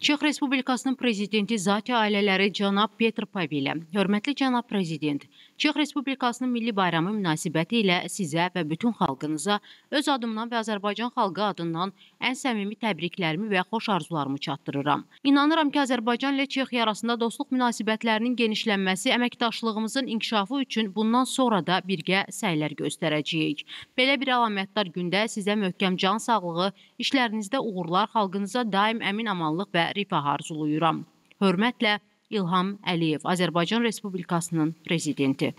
Çex Respublikasının prezidenti Zati ailələri cənab Petr Pavilə. Hörmətli cənab prezident, Çex Respublikasının milli bayramı münasibəti ilə sizə və bütün xalqınıza öz adımdan və Azərbaycan xalqı adından ən səmimi təbriklərimi və xoş arzularımı çatdırıram. İnanıram ki, Azərbaycan ilə Çexiya arasında dostluq münasibətlərinin genişlənməsi əməkdaşlığımızın inkişafı üçün bundan sonra da birgə səylər göstərəcəyik. Belə bir əlamətdar gündə sizə möhkəm can sağlığı, işlərinizdə uğurlar, xalqınıza daim əmin amanlıq və və rifah arzulayıram. Hörmətlə İlham Əliyev, Azərbaycan Respublikasının prezidenti.